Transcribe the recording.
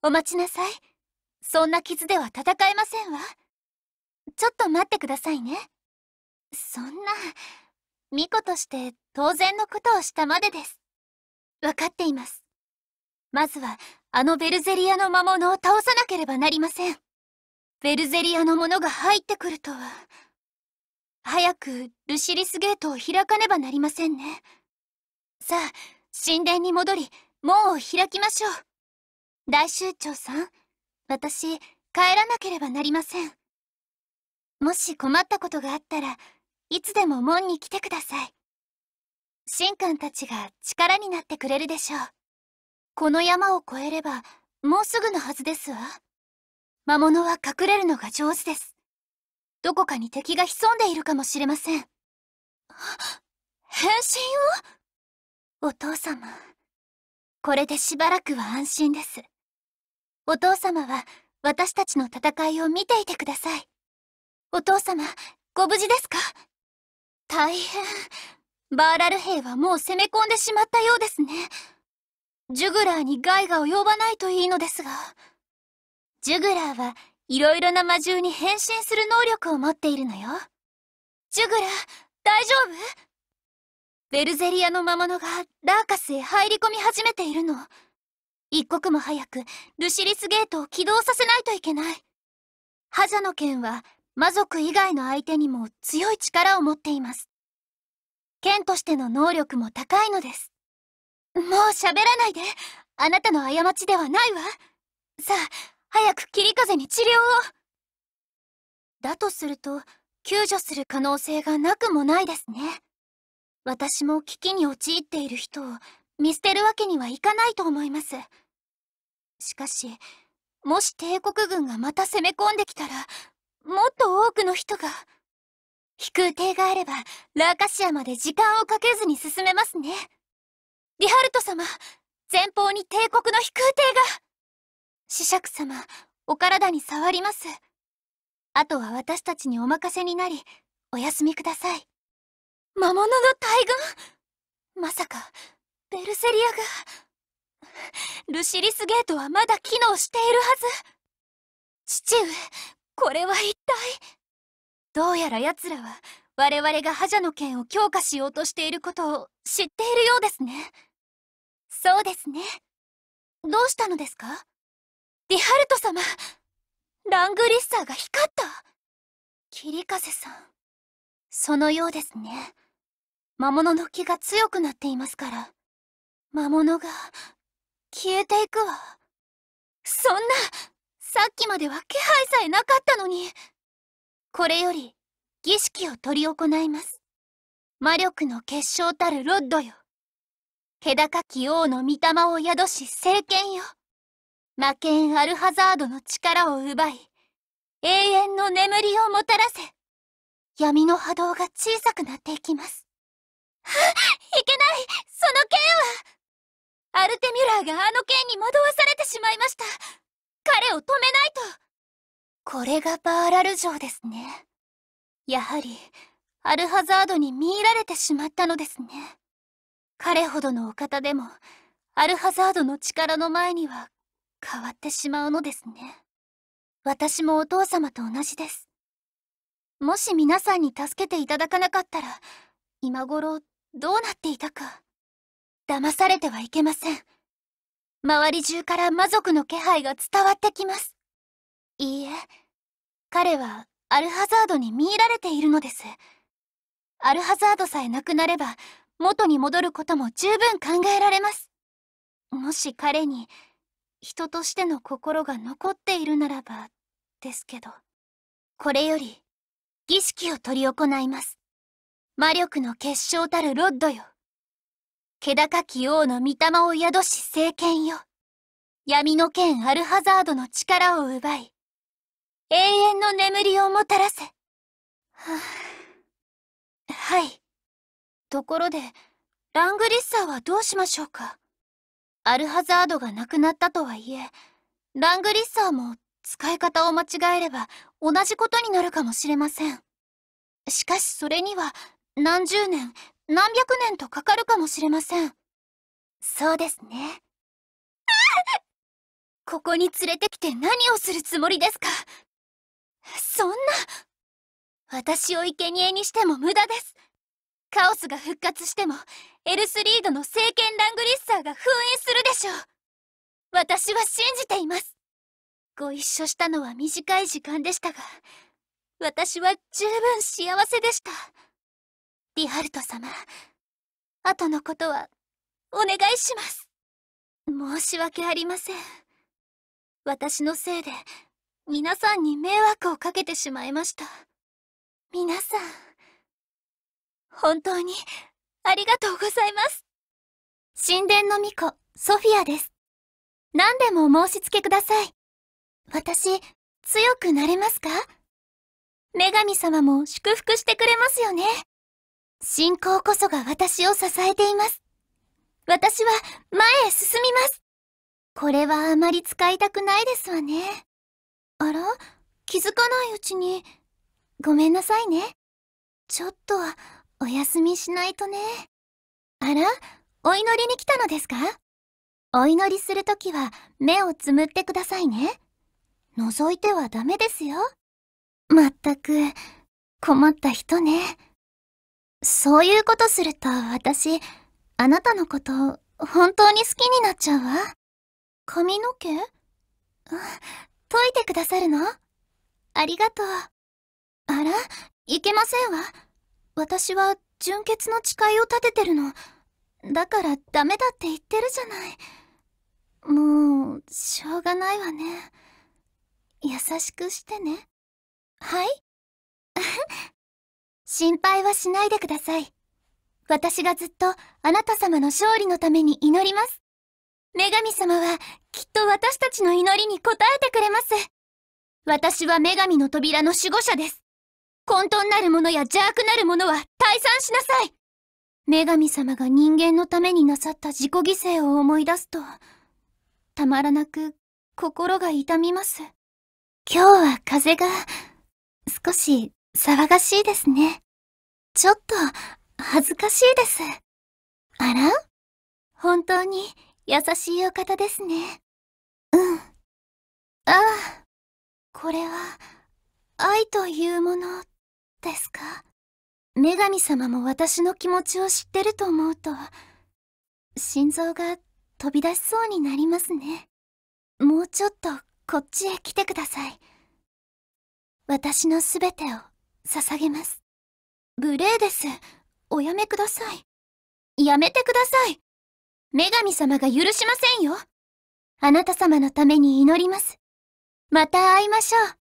お待ちなさい。そんな傷では戦えませんわ。ちょっと待ってくださいね。そんな、巫女として当然のことをしたまでです。わかっています。まずは、あのベルゼリアの魔物を倒さなければなりません。ベルゼリアのものが入ってくるとは。早く、ルシリスゲートを開かねばなりませんね。さあ、神殿に戻り、門を開きましょう。大衆長さん、私、帰らなければなりません。もし困ったことがあったら、いつでも門に来てください。神官たちが力になってくれるでしょう。この山を越えれば、もうすぐのはずですわ。魔物は隠れるのが上手です。どこかに敵が潜んでいるかもしれません。変身をお父様、これでしばらくは安心です。お父様は私たちの戦いを見ていてください。お父様、ご無事ですか大変。バーラル兵はもう攻め込んでしまったようですね。ジュグラーに害が及ばないといいのですが。ジュグラーはいろいろな魔獣に変身する能力を持っているのよ。ジュグラー、大丈夫ベルゼリアの魔物がラーカスへ入り込み始めているの。一刻も早くルシリスゲートを起動させないといけない。ハジの剣は魔族以外の相手にも強い力を持っています。剣としての能力も高いのです。もう喋らないであなたの過ちではないわさあ、早く霧風に治療をだとすると、救助する可能性がなくもないですね。私も危機に陥っている人を見捨てるわけにはいかないと思います。しかし、もし帝国軍がまた攻め込んできたら、もっと多くの人が。飛空艇があれば、ラーカシアまで時間をかけずに進めますね。リハルト様、前方に帝国の飛空艇が死者様、お体に触ります。あとは私たちにお任せになり、お休みください。魔物の大軍まさか、ベルセリアがルシリスゲートはまだ機能しているはず父上これは一体どうやら奴らは我々が覇者の剣を強化しようとしていることを知っているようですねそうですねどうしたのですかディハルト様ラングリッサーが光ったキリカセさんそのようですね魔物の気が強くなっていますから魔物が消えていくわそんなさっきまでは気配さえなかったのにこれより儀式を執り行います魔力の結晶たるロッドよ気高き王の御霊を宿し聖剣よ魔剣アルハザードの力を奪い永遠の眠りをもたらせ闇の波動が小さくなっていきますいけないその剣はアルテミュラーがあの剣に惑わされてしまいました彼を止めないとこれがバーラル城ですねやはりアルハザードに見入られてしまったのですね彼ほどのお方でもアルハザードの力の前には変わってしまうのですね私もお父様と同じですもし皆さんに助けていただかなかったら今頃どうなっていたか騙されてはいけません。周り中から魔族の気配が伝わってきます。いいえ、彼はアルハザードに見入られているのです。アルハザードさえなくなれば、元に戻ることも十分考えられます。もし彼に、人としての心が残っているならば、ですけど。これより、儀式を執り行います。魔力の結晶たるロッドよ。気高き王の御霊を宿し聖剣よ。闇の剣アルハザードの力を奪い、永遠の眠りをもたらせ。ははい。ところで、ラングリッサーはどうしましょうかアルハザードがなくなったとはいえ、ラングリッサーも使い方を間違えれば同じことになるかもしれません。しかしそれには何十年何百年とかかるかもしれません。そうですね。ここに連れてきて何をするつもりですかそんな私を生贄にしても無駄です。カオスが復活しても、エルスリードの聖剣ラングリッサーが封印するでしょう。私は信じています。ご一緒したのは短い時間でしたが、私は十分幸せでした。リハルト様後のことはお願いします申し訳ありません私のせいで皆さんに迷惑をかけてしまいました皆さん本当にありがとうございます神殿の巫女ソフィアです何でもお申し付けください私強くなれますか女神様も祝福してくれますよね信仰こそが私を支えています。私は前へ進みます。これはあまり使いたくないですわね。あら気づかないうちに。ごめんなさいね。ちょっと、お休みしないとね。あらお祈りに来たのですかお祈りするときは目をつむってくださいね。覗いてはダメですよ。まったく、困った人ね。そういうことすると私、あなたのこと、本当に好きになっちゃうわ。髪の毛解いてくださるのありがとう。あら、いけませんわ。私は純潔の誓いを立ててるの。だからダメだって言ってるじゃない。もう、しょうがないわね。優しくしてね。はい心配はしないでください。私がずっとあなた様の勝利のために祈ります。女神様はきっと私たちの祈りに応えてくれます。私は女神の扉の守護者です。混沌なる者や邪悪なる者は退散しなさい。女神様が人間のためになさった自己犠牲を思い出すと、たまらなく心が痛みます。今日は風が少し騒がしいですね。ちょっと、恥ずかしいです。あら本当に、優しいお方ですね。うん。ああ、これは、愛というもの、ですか女神様も私の気持ちを知ってると思うと、心臓が飛び出しそうになりますね。もうちょっとこっちへ来てください。私のすべてを捧げます。無礼です。おやめください。やめてください。女神様が許しませんよ。あなた様のために祈ります。また会いましょう。